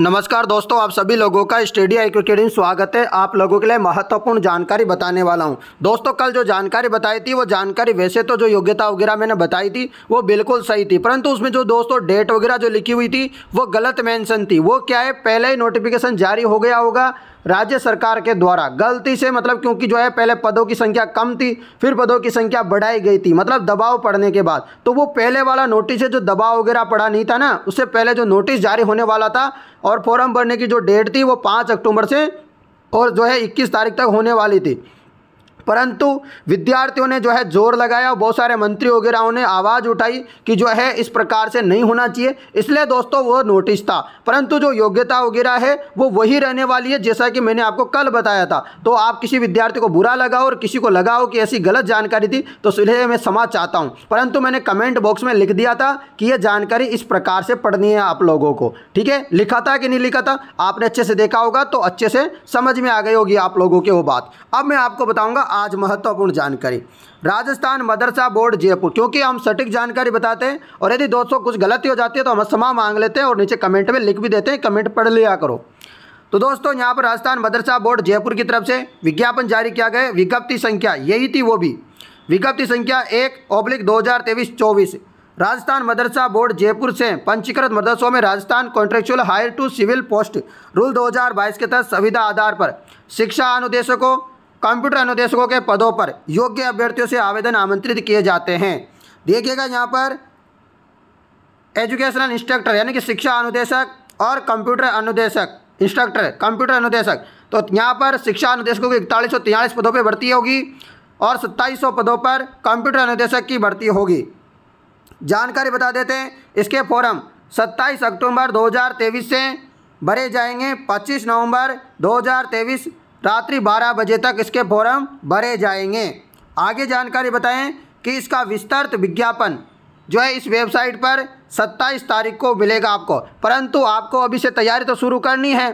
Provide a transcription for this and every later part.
नमस्कार दोस्तों आप सभी लोगों का स्टेडिया एक्विकेडिंग स्वागत है आप लोगों के लिए महत्वपूर्ण जानकारी बताने वाला हूं दोस्तों कल जो जानकारी बताई थी वो जानकारी वैसे तो जो योग्यता वगैरह मैंने बताई थी वो बिल्कुल सही थी परंतु उसमें जो दोस्तों डेट वगैरह जो लिखी हुई थी वो गलत मैंसन थी वो क्या है पहले ही नोटिफिकेशन जारी हो गया होगा राज्य सरकार के द्वारा गलती से मतलब क्योंकि जो है पहले पदों की संख्या कम थी फिर पदों की संख्या बढ़ाई गई थी मतलब दबाव पड़ने के बाद तो वो पहले वाला नोटिस है जो दबाव वगैरह पड़ा नहीं था ना उससे पहले जो नोटिस जारी होने वाला था और फॉर्म भरने की जो डेट थी वो पाँच अक्टूबर से और जो है इक्कीस तारीख तक होने वाली थी परंतु विद्यार्थियों ने जो है जोर लगाया और बहुत सारे मंत्री वगैरह ने आवाज़ उठाई कि जो है इस प्रकार से नहीं होना चाहिए इसलिए दोस्तों वो नोटिस था परंतु जो योग्यता वगैरह है वो वही रहने वाली है जैसा कि मैंने आपको कल बताया था तो आप किसी विद्यार्थी को बुरा लगाओ और किसी को लगाओ कि ऐसी गलत जानकारी थी तो इसलिए मैं समाज चाहता हूँ परंतु मैंने कमेंट बॉक्स में लिख दिया था कि यह जानकारी इस प्रकार से पढ़नी है आप लोगों को ठीक है लिखा था कि नहीं लिखा था आपने अच्छे से देखा होगा तो अच्छे से समझ में आ गई होगी आप लोगों की वो बात अब मैं आपको बताऊँगा आज महत्वपूर्ण जानकारी राजस्थान मदरसा बोर्ड जयपुर क्योंकि हम सटीक जानकारी बताते हैं और यदि दोस्तों कुछ गलती हो जाती है तो हम क्षमा मांग लेते हैं और नीचे कमेंट में लिख भी देते हैं कमेंट पढ़ लिया करो तो दोस्तों यहाँ पर राजस्थान मदरसा बोर्ड जयपुर की तरफ से विज्ञापन जारी किया गया विज्ञप्ति संख्या यही थी वो भी विज्ञप्ति संख्या एक ओब्लिक दो हज़ार तेईस चौबीस राजस्थान मदरसा बोर्ड जयपुर से पंचीकृत मदरसों में Rajasthan contractual hire to civil post rule 2022 के तहत संविधा आधार पर शिक्षा अनुदेशकों कंप्यूटर अनुदेशकों के पदों पर योग्य अभ्यर्थियों से आवेदन आमंत्रित किए जाते हैं देखिएगा यहाँ पर एजुकेशनल इंस्ट्रक्टर यानी कि शिक्षा अनुदेशक और कंप्यूटर अनुदेशक इंस्ट्रक्टर कंप्यूटर अनुदेशक तो यहाँ पर शिक्षा अनुदेशकों की इकतालीस सौ पदों पर भर्ती होगी और सत्ताईस सौ पदों पर कंप्यूटर अनुदेशक की भर्ती होगी जानकारी बता देते हैं इसके फॉरम 27 अक्टूबर 2023 से भरे जाएंगे 25 नवंबर 2023 रात्रि 12 बजे तक इसके फॉर्म भरे जाएंगे आगे जानकारी बताएं कि इसका विस्तृत विज्ञापन जो है इस वेबसाइट पर सत्ताईस तारीख को मिलेगा आपको परंतु आपको अभी से तैयारी तो शुरू करनी है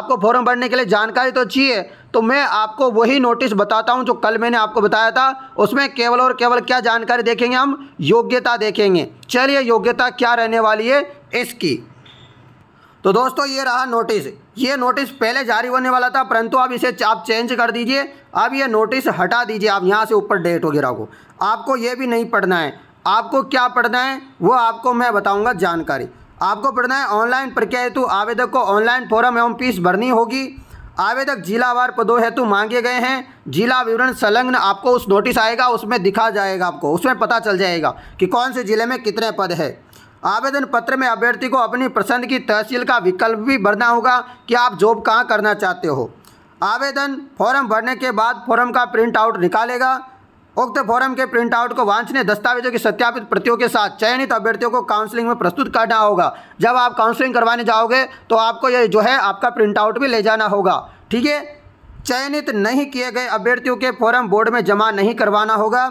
आपको फॉर्म भरने के लिए जानकारी तो चाहिए तो मैं आपको वही नोटिस बताता हूँ जो कल मैंने आपको बताया था उसमें केवल और केवल क्या जानकारी देखेंगे हम योग्यता देखेंगे चलिए योग्यता क्या रहने वाली है इसकी तो दोस्तों ये रहा नोटिस ये नोटिस पहले जारी होने वाला था परंतु अब इसे आप चेंज कर दीजिए अब ये नोटिस हटा दीजिए आप यहाँ से ऊपर डेट वगैरह को आपको ये भी नहीं पढ़ना है आपको क्या पढ़ना है वो आपको मैं बताऊँगा जानकारी आपको पढ़ना है ऑनलाइन प्रक्रिया हेतु आवेदक को ऑनलाइन फॉरम एवं फीस भरनी होगी आवेदक जिलावार पदों हेतु मांगे गए हैं जिला विवरण संलग्न आपको उस नोटिस आएगा उसमें दिखा जाएगा आपको उसमें पता चल जाएगा कि कौन से ज़िले में कितने पद है आवेदन पत्र में अभ्यर्थी को अपनी पसंद की तहसील का विकल्प भी भरना होगा कि आप जॉब कहाँ करना चाहते हो आवेदन फॉर्म भरने के बाद फॉर्म का प्रिंट आउट निकालेगा उक्त फॉरम के प्रिंट आउट को वांछनीय दस्तावेजों की सत्यापित प्रतियों के साथ चयनित अभ्यर्थियों को काउंसलिंग में प्रस्तुत करना होगा जब आप काउंसलिंग करवाने जाओगे तो आपको ये जो है आपका प्रिंट आउट भी ले जाना होगा ठीक है चयनित नहीं किए गए अभ्यर्थियों के फॉरम बोर्ड में जमा नहीं करवाना होगा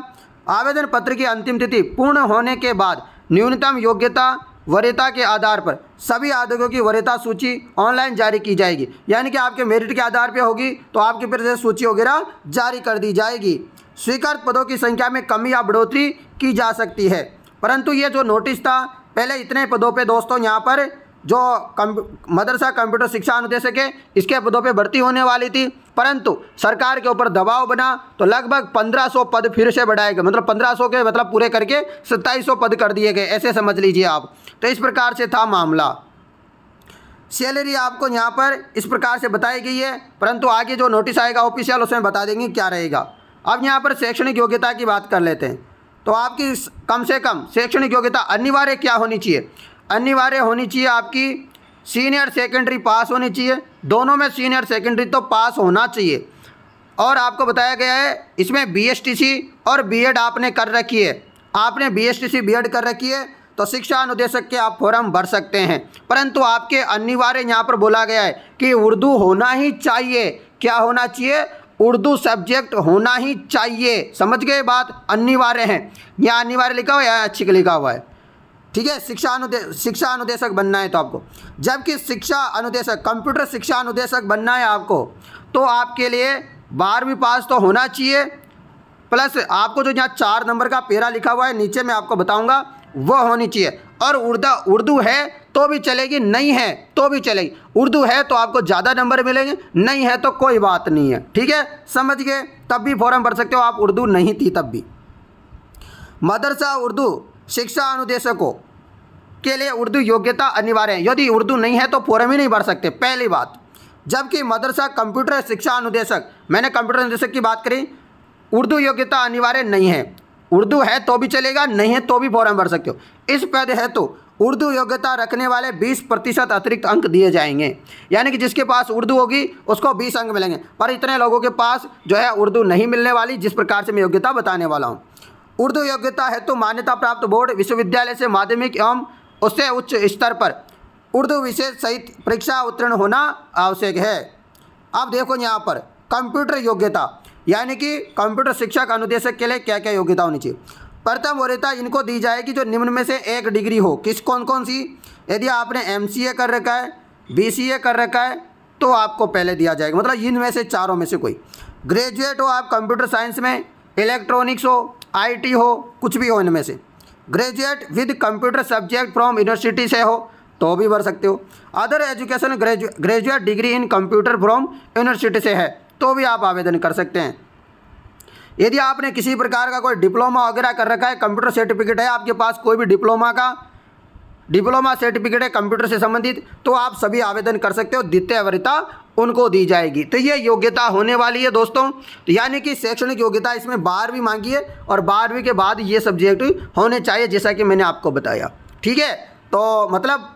आवेदन पत्र की अंतिम तिथि पूर्ण होने के बाद न्यूनतम योग्यता वरीयता के आधार पर सभी आवेदकों की वरीयता सूची ऑनलाइन जारी की जाएगी यानी कि आपके मेरिट के आधार पर होगी तो आपकी फिर से सूची वगैरह जारी कर दी जाएगी स्वीकृत पदों की संख्या में कमी या बढ़ोतरी की जा सकती है परंतु ये जो नोटिस था पहले इतने पदों पे दोस्तों यहाँ पर जो कम मदरसा कंप्यूटर शिक्षा अनुदेशक है इसके पदों पे भर्ती होने वाली थी परंतु सरकार के ऊपर दबाव बना तो लगभग 1500 पद फिर से बढ़ाए गए मतलब 1500 के मतलब पूरे करके 2700 पद कर दिए गए ऐसे समझ लीजिए आप तो इस प्रकार से था मामला सैलरी आपको यहाँ पर इस प्रकार से बताई गई है परंतु आगे जो नोटिस आएगा ऑफिशियल उसमें बता देंगे क्या रहेगा अब यहाँ पर शैक्षणिक योग्यता की बात कर लेते हैं तो आपकी कम से कम शैक्षणिक योग्यता अनिवार्य क्या होनी चाहिए अनिवार्य होनी चाहिए आपकी सीनियर सेकेंडरी पास होनी चाहिए दोनों में सीनियर सेकेंडरी तो पास होना चाहिए और आपको बताया गया है इसमें बीएसटीसी और बीएड आपने कर रखी है आपने बीएसटीसी बीएड कर रखी है तो शिक्षा अनुदेशक के आप फॉर्म भर सकते हैं परंतु आपके अनिवार्य यहाँ पर बोला गया है कि उर्दू होना ही चाहिए क्या होना चाहिए उर्दू सब्जेक्ट होना ही चाहिए समझ गए बात अनिवार्य है यहाँ अनिवार्य लिखा हुआ है या अच्छी लिखा हुआ है ठीक है शिक्षा अनुदेश शिक्षा अनुदेशक बनना है तो आपको जबकि शिक्षा अनुदेशक कंप्यूटर शिक्षा अनुदेशक बनना है आपको तो आपके लिए बारहवीं पास तो होना चाहिए प्लस आपको जो यहाँ चार नंबर का पेरा लिखा हुआ है नीचे मैं आपको बताऊँगा वह होनी चाहिए और उर्दा उर्दू है तो भी चलेगी नहीं है तो भी चलेगी उर्दू है तो आपको ज़्यादा नंबर मिलेंगे नहीं है तो कोई बात नहीं है ठीक है समझ गए तब भी फॉर्म भर सकते हो आप उर्दू नहीं थी तब भी मदरसा उर्दू शिक्षा अनुदेशकों के लिए उर्दू योग्यता अनिवार्य है यदि उर्दू नहीं है तो फॉरम ही नहीं भर सकते पहली बात जबकि मदरसा कंप्यूटर शिक्षा अनुदेशक मैंने कंप्यूटर अनुदेशक की बात करी उर्दू योग्यता अनिवार्य नहीं है उर्दू है तो भी चलेगा नहीं है तो भी फॉरम भर सकते हो इस पद है तो उर्दू योग्यता रखने वाले 20 प्रतिशत अतिरिक्त अंक दिए जाएंगे यानी कि जिसके पास उर्दू होगी उसको 20 अंक मिलेंगे पर इतने लोगों के पास जो है उर्दू नहीं मिलने वाली जिस प्रकार से मैं योग्यता बताने वाला हूँ उर्दू योग्यता हेतु मान्यता प्राप्त बोर्ड विश्वविद्यालय से माध्यमिक एवं उससे उच्च स्तर पर उर्दू विशेष सहित परीक्षा उत्तीर्ण होना आवश्यक है अब देखो यहाँ पर कंप्यूटर योग्यता यानी कि कंप्यूटर शिक्षा का अनुदेशक के लिए क्या क्या योग्यता होनी चाहिए प्रथम वरीयता इनको दी जाएगी जो निम्न में से एक डिग्री हो किस कौन कौन सी यदि आपने एम कर रखा है बी कर रखा है तो आपको पहले दिया जाएगा मतलब इनमें से चारों में से कोई ग्रेजुएट हो आप कंप्यूटर साइंस में इलेक्ट्रॉनिक्स हो आईटी हो कुछ भी हो इनमें से graduate with computer subject from university से हो तो भी भर सकते हो other education graduate degree in computer from university से है तो भी आप आवेदन कर सकते हैं यदि आपने किसी प्रकार का कोई डिप्लोमा वगैरह कर रखा है कंप्यूटर सर्टिफिकेट है आपके पास कोई भी डिप्लोमा का डिप्लोमा सर्टिफिकेट है कंप्यूटर से संबंधित तो आप सभी आवेदन कर सकते हो द्वितीय वरिता उनको दी जाएगी तो ये योग्यता होने वाली है दोस्तों तो यानी कि शैक्षणिक योग्यता इसमें बारहवीं मांगी है और बारहवीं के बाद ये सब्जेक्ट होने चाहिए जैसा कि मैंने आपको बताया ठीक है तो मतलब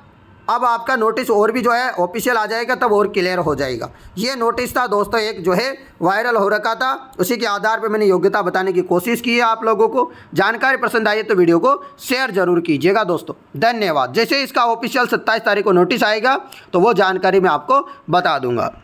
अब आपका नोटिस और भी जो है ऑफिशियल आ जाएगा तब और क्लियर हो जाएगा ये नोटिस था दोस्तों एक जो है वायरल हो रखा था उसी के आधार पर मैंने योग्यता बताने की कोशिश की है आप लोगों को जानकारी पसंद आई है तो वीडियो को शेयर जरूर कीजिएगा दोस्तों धन्यवाद जैसे इसका ऑफिशियल सत्ताईस तारीख को नोटिस आएगा तो वो जानकारी मैं आपको बता दूंगा